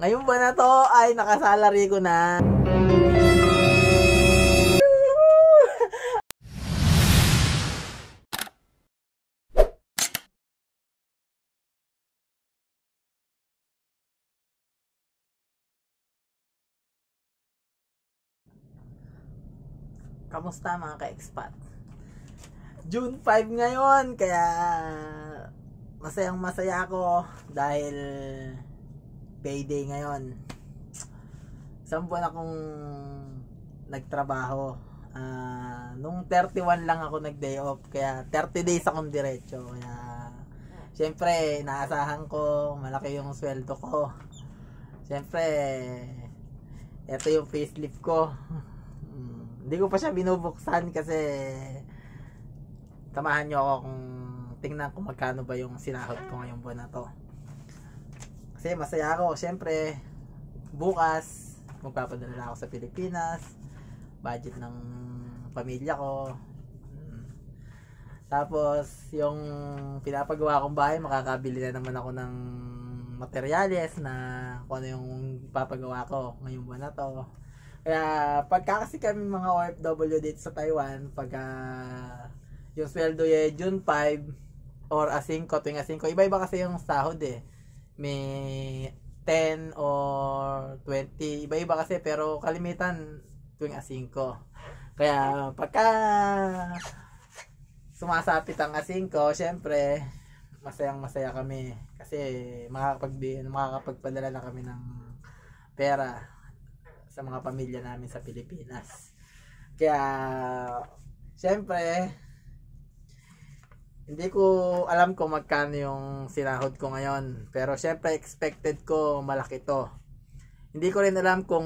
Ngayon ba na to ay nakasalary ko na. Kamusta mga ka-expat? June 5 ngayon, kaya masayang masaya ako dahil payday ngayon. Isang buwan akong nagtrabaho. Uh, nung 31 lang ako nag-day off. Kaya 30 days akong diretso. Kaya Siyempre, naasahan ko, malaki yung sweldo ko. Siyempre, ito yung facelift ko. Hmm, hindi ko pa siya binubuksan kasi tamahan nyo ako kung tingnan kung magkano ba yung sinahod ko ngayong buwan na to. Kasi masaya ako. Siyempre, bukas, magpapadala na ako sa Pilipinas. Budget ng pamilya ko. Hmm. Tapos, yung pinapagawa kong bahay, makakabili na naman ako ng materyales na kung ano yung papagawa ko ngayong buwan na to. Kaya, pagka kasi kami mga OFW dito sa Taiwan, pagka yung sweldo yung June 5 or asingko, tuwing asingko, iba-iba kasi yung sahod eh may 10 or 20. Iba-iba kasi pero kalimitan tuwing a Kaya pagka sumasapit ang a syempre masayang masaya kami kasi makakapag makakapagpadala na kami ng pera sa mga pamilya namin sa Pilipinas. Kaya syempre hindi ko alam kung magkano yung sinahod ko ngayon. Pero syempre expected ko malaki to. Hindi ko rin alam kung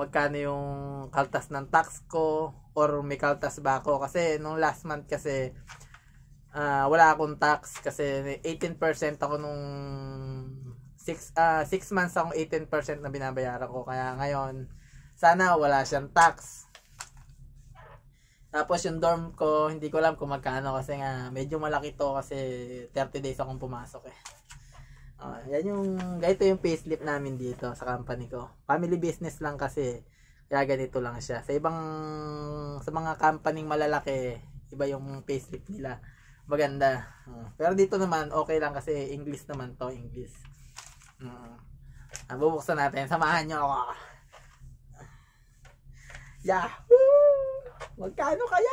magkano yung kaltas ng tax ko or may kaltas ba ako. Kasi nung last month kasi uh, wala akong tax kasi 18% ako nung 6 uh, 6 months akong 18% na binabayaran ko kaya ngayon sana wala siyang tax tapos yung dorm ko, hindi ko alam kung magkano kasi nga medyo malaki to kasi 30 days akong pumasok eh. Uh, yan yung, ganito yung payslip namin dito sa company ko. Family business lang kasi, kaya ganito lang siya. Sa ibang, sa mga company malalaki, iba yung payslip nila. Maganda. Uh, pero dito naman, okay lang kasi English naman to, English. Uh, bubuksan natin. Samahan nyo ako. Yahoo! Magkano kaya?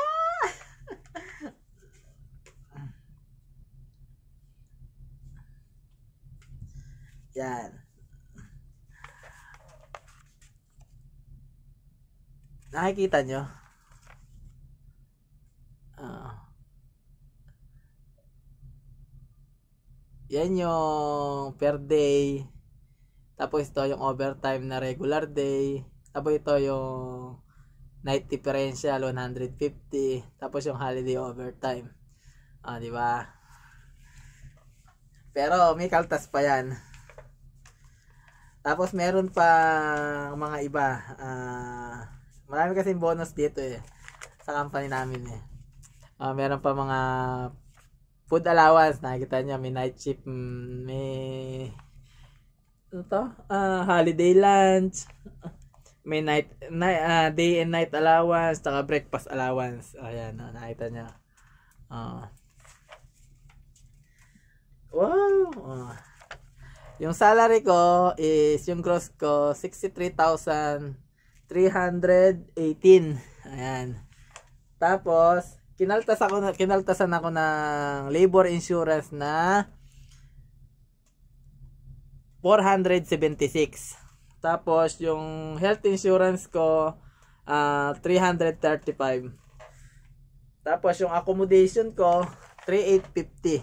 Yan. Nakikita nyo? Uh, yan yung per day. Tapos ito yung overtime na regular day. Tapos ito yung night differential 150 tapos yung holiday overtime ah di ba pero may kaltas pa yan tapos meron pa mga iba ah, marami kasi bonus dito eh sa company namin eh ah, meron pa mga food allowance nakikita niya may night shift mm, may ano to ah, holiday lunch may night, night uh, day and night allowance, saka breakfast allowance. Oh, ayan, na, oh, nakita niya. Uh, wow! Uh, yung salary ko is, yung gross ko, 63,318. Ayan. Tapos, kinaltas ako, kinaltasan ako ng labor insurance na 476. Tapos, yung health insurance ko, uh, ah, 335. Tapos, yung accommodation ko, 3850.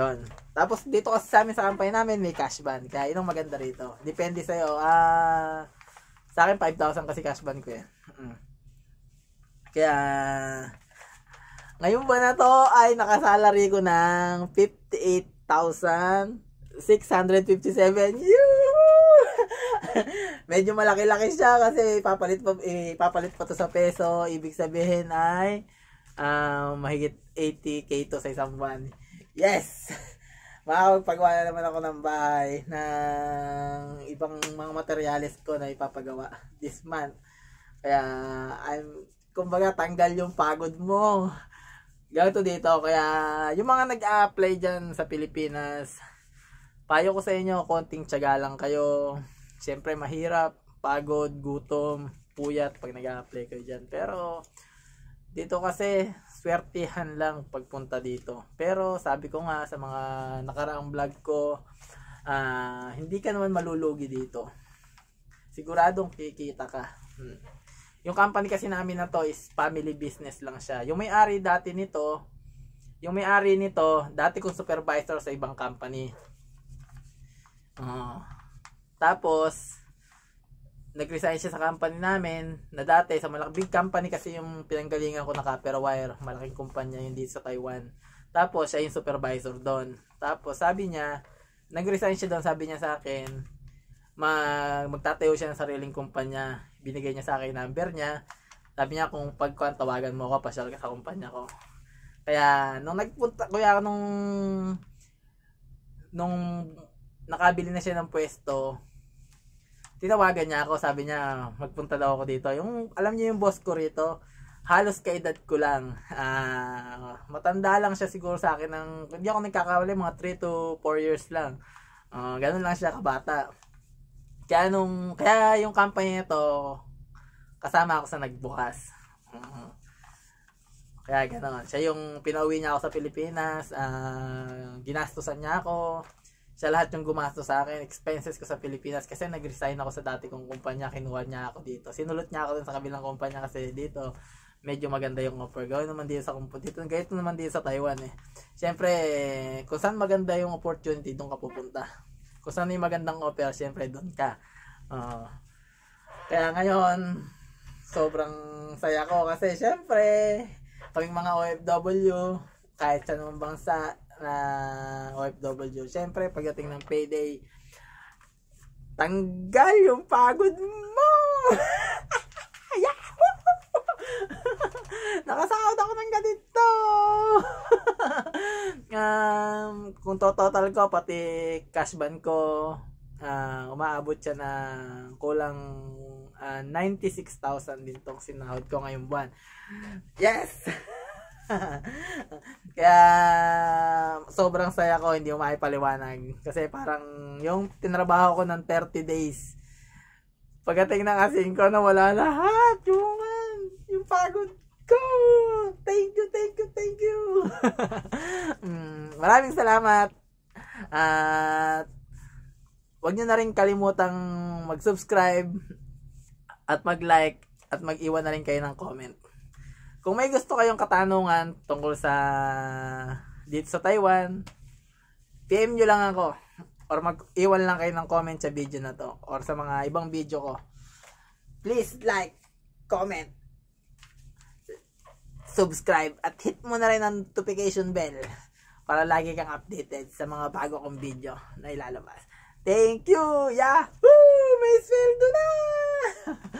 Yon. Tapos, dito kasi sa amin, sa kampanya namin, may cash ban. Kaya, yun ang maganda rito. Depende sa'yo. Ah, uh, sa akin, 5,000 kasi cash ban ko eh. Mm. Kaya, ngayon ba na to ay nakasalary ko ng 58,657. Yun! medyo malaki-laki siya kasi papalit pa ipapalit pa to sa peso. Ibig sabihin ay um, mahigit 80k to sa isang buwan. Yes! Makakapagwala naman ako ng bahay ng ibang mga materyales ko na ipapagawa this month. Kaya, I'm, kumbaga, tanggal yung pagod mo. Ganito dito. Kaya, yung mga nag-apply dyan sa Pilipinas, payo ko sa inyo, konting tiyaga lang kayo. Siyempre mahirap, pagod, gutom, puyat pag nag-a-apply kayo dyan. Pero dito kasi swertihan lang pagpunta dito. Pero sabi ko nga sa mga nakaraang vlog ko, uh, hindi ka naman malulugi dito. Siguradong kikita ka. Hmm. Yung company kasi namin na to is family business lang siya. Yung may-ari dati nito, yung may-ari nito, dati kong supervisor sa ibang company. Uh, tapos, nag-resign siya sa company namin na dati sa malaking big company kasi yung pinanggalingan ko na Copper Wire. Malaking kumpanya yun dito sa Taiwan. Tapos, siya yung supervisor doon. Tapos, sabi niya, nag-resign siya doon, sabi niya sa akin, mag magtatayo siya ng sariling kumpanya. Binigay niya sa akin number niya. Sabi niya, kung pagkuhan, tawagan mo ako, pasyal ka sa kumpanya ko. Kaya, nung nagpunta, kuya, nung, nung nakabili na siya ng pwesto, tinawagan niya ako, sabi niya, magpunta daw ako dito. Yung, alam niyo yung boss ko rito, halos kaedad ko lang. Uh, matanda lang siya siguro sa akin ng, hindi ako nagkakawali, mga 3 to 4 years lang. Uh, ganun lang siya kabata. Kaya nung, kaya yung company nito, kasama ako sa nagbukas. Uh, kaya ganun. Siya yung pinauwi niya ako sa Pilipinas, uh, ginastosan niya ako, sa lahat ng gumastos sa akin, expenses ko sa Pilipinas kasi nag-resign ako sa dati kong kumpanya, kinuha niya ako dito. Sinulot niya ako dun sa kabilang kumpanya kasi dito medyo maganda yung offer. Gawin naman dito sa kumpanya. Dito, gayto naman dito sa Taiwan eh. Siyempre, kung saan maganda yung opportunity, doon ka pupunta. Kung saan yung magandang offer, siyempre doon ka. Uh, kaya ngayon, sobrang saya ko kasi siyempre, kaming mga OFW, kahit sa naman bansa, na OFW. Siyempre, pagdating ng payday, tanggal yung pagod mo! Nakasahod ako ng ganito! um, kung to total ko, pati cash ban ko, uh, umaabot siya na kulang uh, ah, 96,000 din tong sinahod ko ngayong buwan. Yes! Kaya sobrang saya ko, hindi ko maipaliwanag. Kasi parang yung tinrabaho ko ng 30 days, pagdating ng asin ko na wala lahat, yung, man, yung pagod ko. Thank you, thank you, thank you. mm, maraming salamat. At wag nyo na rin kalimutang mag-subscribe at mag-like at mag-iwan na rin kayo ng comment. Kung may gusto kayong katanungan tungkol sa dito sa Taiwan, PM nyo lang ako or mag-iwan lang kayo ng comment sa video na to or sa mga ibang video ko. Please like, comment, subscribe at hit mo na rin ang notification bell para lagi kang updated sa mga bago kong video na ilalabas. Thank you! Yahoo! May sweldo na!